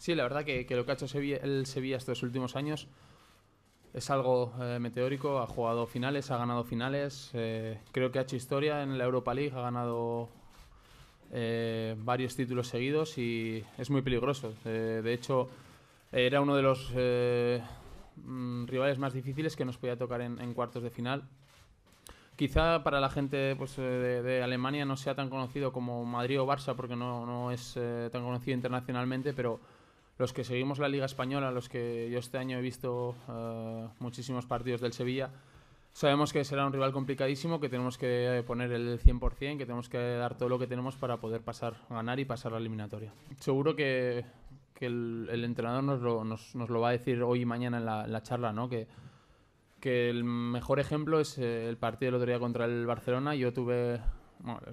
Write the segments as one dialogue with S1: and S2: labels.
S1: Sí, la verdad que, lo que ha hecho Sevilla, el Sevilla estos últimos años es algo eh, meteórico. Ha jugado finales, ha ganado finales. Eh, creo que ha hecho historia en la Europa League, ha ganado eh, varios títulos seguidos y es muy peligroso. de hecho, era uno de los mm, rivales más difíciles que nos podía tocar en, cuartos de final. Quizá para la gente pues, de, Alemania no sea tan conocido como Madrid o Barça, porque no, no es tan conocido internacionalmente, pero los que seguimos la Liga Española, los que yo este año he visto eh, muchísimos partidos del Sevilla, sabemos que será un rival complicadísimo, que tenemos que poner el 100%, que tenemos que dar todo lo que tenemos para poder pasar, ganar y pasar la eliminatoria. Seguro que, el, entrenador nos lo, va a decir hoy y mañana en la, charla, Que, que el mejor ejemplo es eh, el partido de otro día contra el Barcelona. Yo tuve.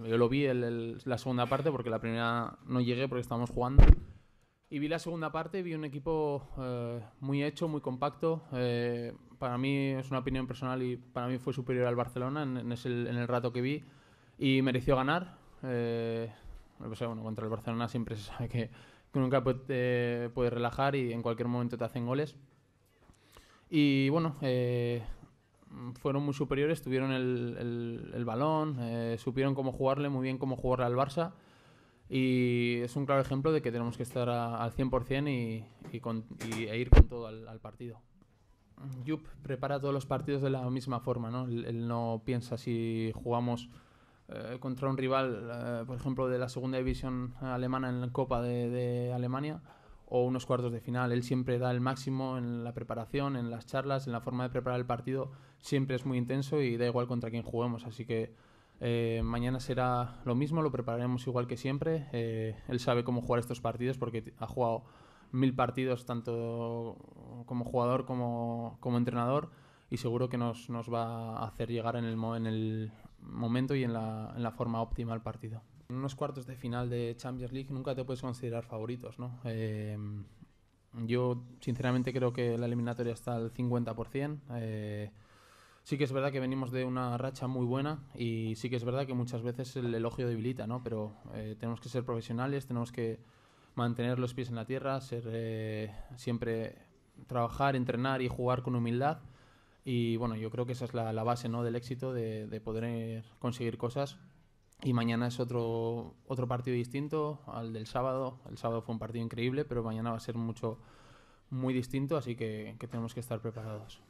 S1: yo lo vi en la segunda parte porque la primera no llegué porque estábamos jugando. Y vi la segunda parte, vi un equipo eh, muy hecho, muy compacto. Eh, para mí es una opinión personal y para mí fue superior al Barcelona en, el rato que vi y mereció ganar. Eh, bueno, contra el Barcelona siempre se sabe que, nunca puedes relajar y en cualquier momento te hacen goles. Y bueno, fueron muy superiores, tuvieron el, el balón, supieron cómo jugarle, muy bien cómo jugarle al Barça. Y es un claro ejemplo de que tenemos que estar al 100% y, y, y, e ir con todo al, partido. Jupp prepara todos los partidos de la misma forma, ¿no? Él, no piensa si jugamos eh, contra un rival, eh, por ejemplo, de la segunda división alemana en la Copa de, de Alemania o unos cuartos de final. Él siempre da el máximo en la preparación, en las charlas, en la forma de preparar el partido. Siempre es muy intenso y da igual contra quién juguemos. Así que eh, mañana será lo mismo, lo prepararemos igual que siempre. Eh, él sabe cómo jugar estos partidos porque ha jugado mil partidos tanto como jugador como, entrenador y seguro que nos, va a hacer llegar en el, momento y en la, forma óptima al partido. En unos cuartos de final de Champions League nunca te puedes considerar favoritos, ¿no? Eh, yo sinceramente creo que la eliminatoria está al 50%. Sí que es verdad que venimos de una racha muy buena y sí que es verdad que muchas veces el elogio debilita, ¿no? Pero eh, tenemos que ser profesionales, tenemos que mantener los pies en la tierra, ser eh, siempre trabajar, entrenar y jugar con humildad. Y bueno, yo creo que esa es la, base ¿no? del éxito, de, poder conseguir cosas. Y mañana es otro, otro partido distinto al del sábado. El sábado fue un partido increíble, pero mañana va a ser mucho, muy distinto, así que, que tenemos que estar preparados.